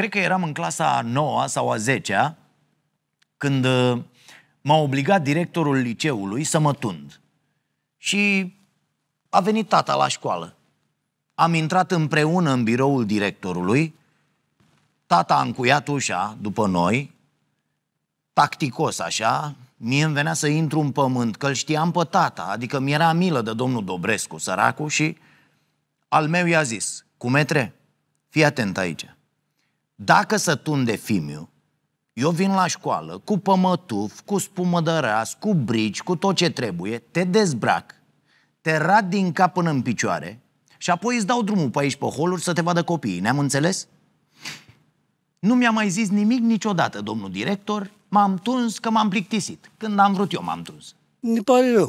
cred că eram în clasa a 9 sau a 10 când uh, m-a obligat directorul liceului să mă tund. Și a venit tata la școală. Am intrat împreună în biroul directorului, tata a încuiat ușa după noi, tacticos așa, mie îmi venea să intru în pământ, că îl știam pe tata, adică mi-era milă de domnul Dobrescu, săracul, și al meu i-a zis, cu metre, fii atent aici. Dacă să tunde fimiu, eu vin la școală cu pămătuf, cu spumă de ras, cu brici, cu tot ce trebuie, te dezbrac, te rad din cap până în picioare și apoi îți dau drumul pe aici pe holuri să te vadă copiii. Ne-am înțeles? Nu mi-a mai zis nimic niciodată, domnul director. M-am tuns că m-am plictisit. Când am vrut eu m-am tuns. Ne pare rău.